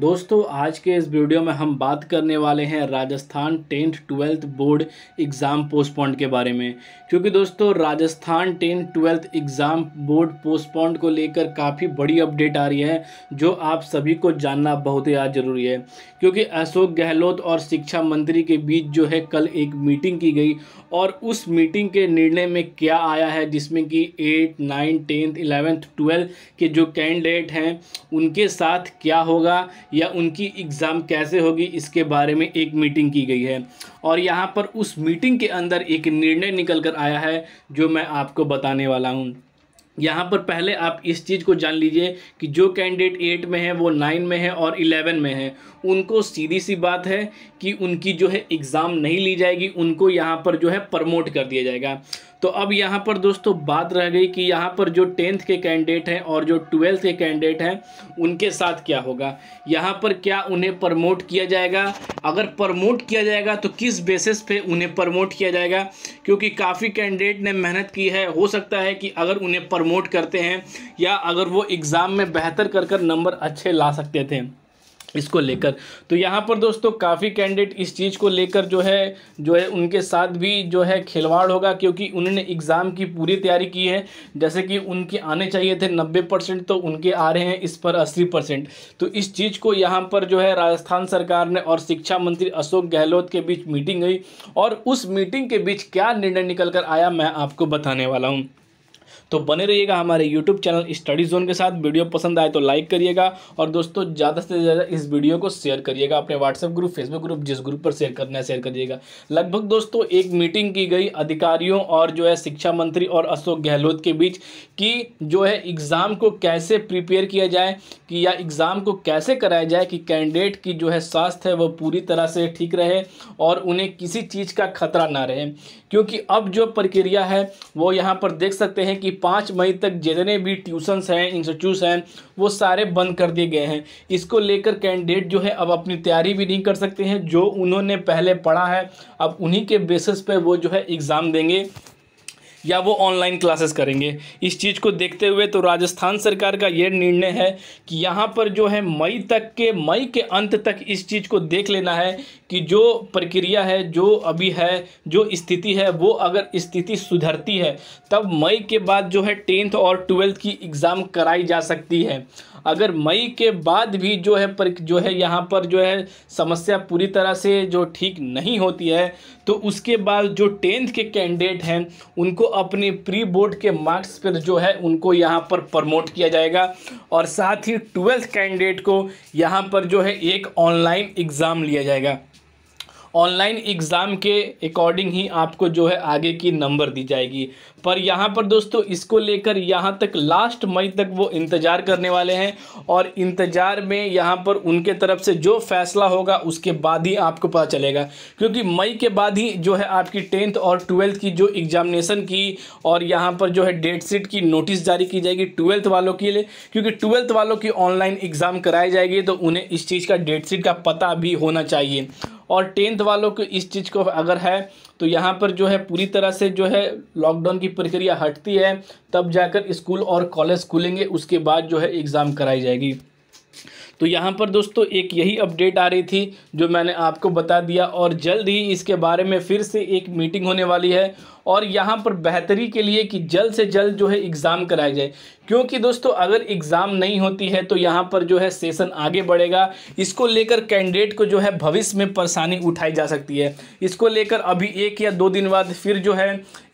दोस्तों आज के इस वीडियो में हम बात करने वाले हैं Rajasthan tenth twelfth board exam postponed के बारे में क्योंकि दोस्तों Rajasthan tenth twelfth exam board postponed को लेकर काफ़ी बड़ी अपडेट आ रही है जो आप सभी को जानना बहुत ही आज ज़रूरी है क्योंकि अशोक गहलोत और शिक्षा मंत्री के बीच जो है कल एक मीटिंग की गई और उस मीटिंग के निर्णय में क्या आया है जिसमें कि eight ninth tenth eleventh twelfth के जो कैंडिडेट हैं उनके साथ क्या होगा या उनकी एग्ज़ाम कैसे होगी इसके बारे में एक मीटिंग की गई है और यहाँ पर उस मीटिंग के अंदर एक निर्णय निकल कर आया है जो मैं आपको बताने वाला हूँ यहाँ पर पहले आप इस चीज़ को जान लीजिए कि जो कैंडिडेट एट में है वो नाइन में है और इलेवन में है उनको सीधी सी बात है कि उनकी जो है एग्ज़ाम नहीं ली जाएगी उनको यहाँ पर जो है प्रमोट कर दिया जाएगा तो अब यहाँ पर दोस्तों बात रह गई कि यहाँ पर जो टेंथ के कैंडिडेट हैं और जो ट्वेल्थ के कैंडिडेट हैं उनके साथ क्या होगा यहाँ पर क्या उन्हें प्रमोट किया जाएगा अगर प्रमोट किया जाएगा तो किस बेसिस पे उन्हें प्रमोट किया जाएगा क्योंकि काफ़ी कैंडिडेट ने मेहनत की है हो सकता है कि अगर उन्हें प्रमोट करते हैं या अगर वो एग्ज़ाम में बेहतर कर कर नंबर अच्छे ला सकते थे इसको लेकर तो यहाँ पर दोस्तों काफ़ी कैंडिडेट इस चीज़ को लेकर जो है जो है उनके साथ भी जो है खिलवाड़ होगा क्योंकि उन्होंने एग्ज़ाम की पूरी तैयारी की है जैसे कि उनके आने चाहिए थे नब्बे परसेंट तो उनके आ रहे हैं इस पर अस्सी परसेंट तो इस चीज़ को यहाँ पर जो है राजस्थान सरकार ने और शिक्षा मंत्री अशोक गहलोत के बीच मीटिंग हुई और उस मीटिंग के बीच क्या निर्णय निकल कर आया मैं आपको बताने वाला हूँ तो बने रहिएगा हमारे यूट्यूब चैनल स्टडी जोन के साथ वीडियो पसंद आए तो लाइक करिएगा और दोस्तों ज़्यादा से ज़्यादा इस वीडियो को शेयर करिएगा अपने व्हाट्सएप ग्रुप फेसबुक ग्रुप जिस ग्रुप पर शेयर करना है शेयर करिएगा लगभग दोस्तों एक मीटिंग की गई अधिकारियों और जो है शिक्षा मंत्री और अशोक गहलोत के बीच कि जो है एग्ज़ाम को कैसे प्रिपेयर किया जाए कि या एग्ज़ाम को कैसे कराया जाए कि कैंडिडेट की जो है स्वास्थ्य है वह पूरी तरह से ठीक रहे और उन्हें किसी चीज़ का खतरा ना रहे क्योंकि अब जो प्रक्रिया है वो यहाँ पर देख सकते हैं कि पाँच मई तक जितने भी ट्यूशन्स हैं इंस्टीट्यूट्स हैं वो सारे बंद कर दिए गए हैं इसको लेकर कैंडिडेट जो है अब अपनी तैयारी भी नहीं कर सकते हैं जो उन्होंने पहले पढ़ा है अब उन्हीं के बेसिस पर वो जो है एग्ज़ाम देंगे या वो ऑनलाइन क्लासेस करेंगे इस चीज़ को देखते हुए तो राजस्थान सरकार का ये निर्णय है कि यहाँ पर जो है मई तक के मई के अंत तक इस चीज़ को देख लेना है कि जो प्रक्रिया है जो अभी है जो स्थिति है वो अगर स्थिति सुधरती है तब मई के बाद जो है टेंथ और ट्वेल्थ की एग्ज़ाम कराई जा सकती है अगर मई के बाद भी जो है पर जो है यहाँ पर जो है समस्या पूरी तरह से जो ठीक नहीं होती है तो उसके बाद जो टेंथ के कैंडिडेट हैं उनको अपने प्री बोर्ड के मार्क्स पर जो है उनको यहाँ पर प्रमोट किया जाएगा और साथ ही ट्वेल्थ कैंडिडेट को यहाँ पर जो है एक ऑनलाइन एग्ज़ाम लिया जाएगा ऑनलाइन एग्ज़ाम के अकॉर्डिंग ही आपको जो है आगे की नंबर दी जाएगी पर यहाँ पर दोस्तों इसको लेकर यहाँ तक लास्ट मई तक वो इंतज़ार करने वाले हैं और इंतज़ार में यहाँ पर उनके तरफ से जो फैसला होगा उसके बाद ही आपको पता चलेगा क्योंकि मई के बाद ही जो है आपकी टेंथ और ट्वेल्थ की जो एग्ज़ामिनेशन की और यहाँ पर जो है डेट शीट की नोटिस जारी की जाएगी ट्वेल्थ वालों के लिए क्योंकि ट्वेल्थ वालों की ऑनलाइन एग्ज़ाम कराई जाएगी तो उन्हें इस चीज़ का डेट शीट का पता भी होना चाहिए और टेंथ वालों को इस चीज़ को अगर है तो यहाँ पर जो है पूरी तरह से जो है लॉकडाउन की प्रक्रिया हटती है तब जाकर स्कूल और कॉलेज खुलेंगे उसके बाद जो है एग्ज़ाम कराई जाएगी तो यहाँ पर दोस्तों एक यही अपडेट आ रही थी जो मैंने आपको बता दिया और जल्द ही इसके बारे में फिर से एक मीटिंग होने वाली है और यहाँ पर बेहतरी के लिए कि जल्द से जल्द जो है एग्ज़ाम कराया जाए क्योंकि दोस्तों अगर एग्ज़ाम नहीं होती है तो यहाँ पर जो है सेशन आगे बढ़ेगा इसको लेकर कैंडिडेट को जो है भविष्य में परेशानी उठाई जा सकती है इसको लेकर अभी एक या दो दिन बाद फिर जो है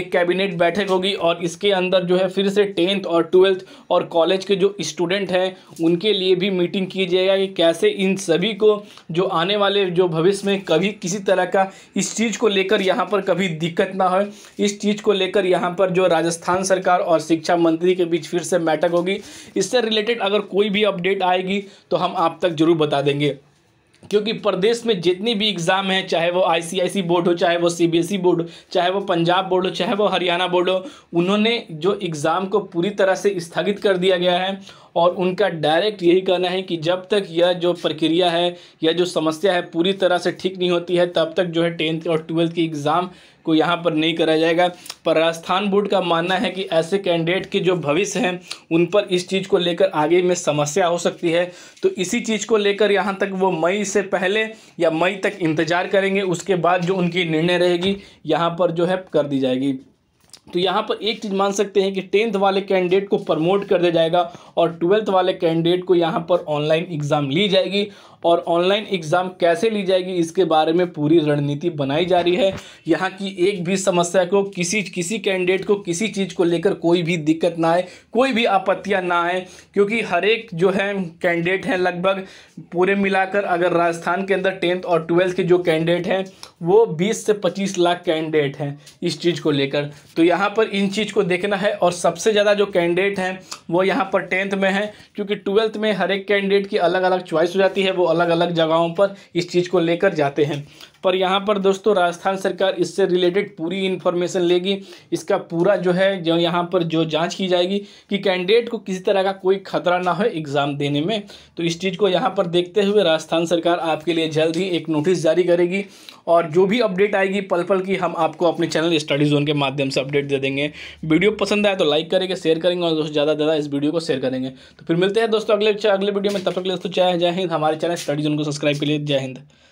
एक कैबिनेट बैठक होगी और इसके अंदर जो है फिर से टेंथ और ट्वेल्थ और कॉलेज के जो स्टूडेंट हैं उनके लिए भी मीटिंग की जाएगा कि कैसे इन सभी को जो आने वाले जो भविष्य में कभी किसी तरह का इस चीज़ को लेकर यहाँ पर कभी दिक्कत ना हो इस चीज़ को लेकर यहाँ पर जो राजस्थान सरकार और शिक्षा मंत्री के बीच फिर से बैठक होगी इससे रिलेटेड अगर कोई भी अपडेट आएगी तो हम आप तक जरूर बता देंगे क्योंकि प्रदेश में जितनी भी एग्ज़ाम है चाहे वो आईसीआईसी बोर्ड हो चाहे वो सीबीएसई बोर्ड हो चाहे वो पंजाब बोर्ड हो चाहे वो हरियाणा बोर्ड हो उन्होंने जो एग्ज़ाम को पूरी तरह से स्थगित कर दिया गया है और उनका डायरेक्ट यही कहना है कि जब तक यह जो प्रक्रिया है यह जो समस्या है पूरी तरह से ठीक नहीं होती है तब तक जो है टेंथ और ट्वेल्थ की एग्ज़ाम को यहाँ पर नहीं कराया जाएगा पर राजस्थान बोर्ड का मानना है कि ऐसे कैंडिडेट के जो भविष्य हैं उन पर इस चीज़ को लेकर आगे में समस्या हो सकती है तो इसी चीज़ को लेकर यहाँ तक वो मई से पहले या मई तक इंतज़ार करेंगे उसके बाद जो उनकी निर्णय रहेगी यहाँ पर जो है कर दी जाएगी तो यहाँ पर एक चीज़ मान सकते हैं कि टेंथ वाले कैंडिडेट को प्रमोट कर दिया जाएगा और ट्वेल्थ वाले कैंडिडेट को यहाँ पर ऑनलाइन एग्ज़ाम ली जाएगी और ऑनलाइन एग्ज़ाम कैसे ली जाएगी इसके बारे में पूरी रणनीति बनाई जा रही है यहाँ की एक भी समस्या को किसी किसी कैंडिडेट को किसी चीज़ को लेकर कोई भी दिक्कत ना आए कोई भी आपत्तियाँ ना आए क्योंकि हर एक जो है कैंडिडेट हैं लगभग पूरे मिलाकर अगर राजस्थान के अंदर टेंथ और ट्वेल्थ के जो कैंडिडेट हैं वो बीस से पच्चीस लाख कैंडिडेट हैं इस चीज़ को लेकर तो यहाँ पर इन चीज़ को देखना है और सबसे ज़्यादा जो कैंडिडेट हैं वो यहाँ पर टेंथ में हैं क्योंकि ट्वेल्थ में हर एक कैंडिडेट की अलग अलग चॉइस हो जाती है वो अलग अलग जगहों पर इस चीज़ को लेकर जाते हैं पर यहाँ पर दोस्तों राजस्थान सरकार इससे रिलेटेड पूरी इन्फॉर्मेशन लेगी इसका पूरा जो है जो यहाँ पर जो जांच की जाएगी कि कैंडिडेट को किसी तरह का कोई खतरा ना हो एग्ज़ाम देने में तो इस चीज़ को यहाँ पर देखते हुए राजस्थान सरकार आपके लिए जल्द ही एक नोटिस जारी करेगी और जो भी अपडेट आएगी पल पल की हम आपको अपने चैनल स्टडी जोन के माध्यम से अपडेट दे देंगे वीडियो पसंद आए तो लाइक करेंगे शेयर करेंगे और दोस्तों ज़्यादा ज़्यादा इस वीडियो को शेयर करेंगे तो फिर मिलते हैं दोस्तों अगले अगले वीडियो में तब तक दोस्तों जय हिंद हमारे चैनल स्टडी जोन को सब्सक्राइब के लिए जय हिंद